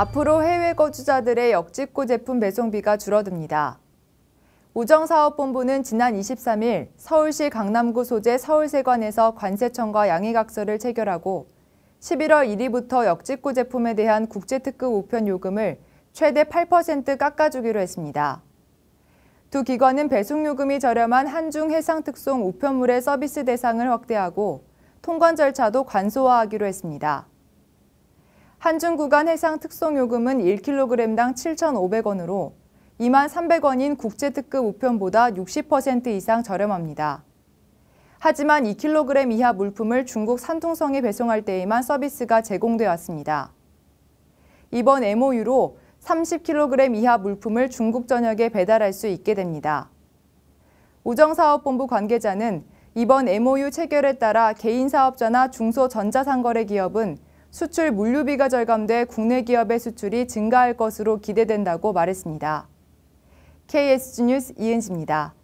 앞으로 해외 거주자들의 역직구 제품 배송비가 줄어듭니다. 우정사업본부는 지난 23일 서울시 강남구 소재 서울세관에서 관세청과 양해각서를 체결하고 11월 1일부터 역직구 제품에 대한 국제특급 우편 요금을 최대 8% 깎아주기로 했습니다. 두 기관은 배송요금이 저렴한 한중해상특송 우편물의 서비스 대상을 확대하고 통관 절차도 간소화하기로 했습니다. 한중 구간 해상 특송 요금은 1kg당 7,500원으로 2300원인 국제특급 우편보다 60% 이상 저렴합니다. 하지만 2kg 이하 물품을 중국 산둥성에 배송할 때에만 서비스가 제공돼 왔습니다. 이번 MOU로 30kg 이하 물품을 중국 전역에 배달할 수 있게 됩니다. 우정사업본부 관계자는 이번 MOU 체결에 따라 개인 사업자나 중소 전자상거래 기업은 수출 물류비가 절감돼 국내 기업의 수출이 증가할 것으로 기대된다고 말했습니다. KSG 뉴스 이은지입니다.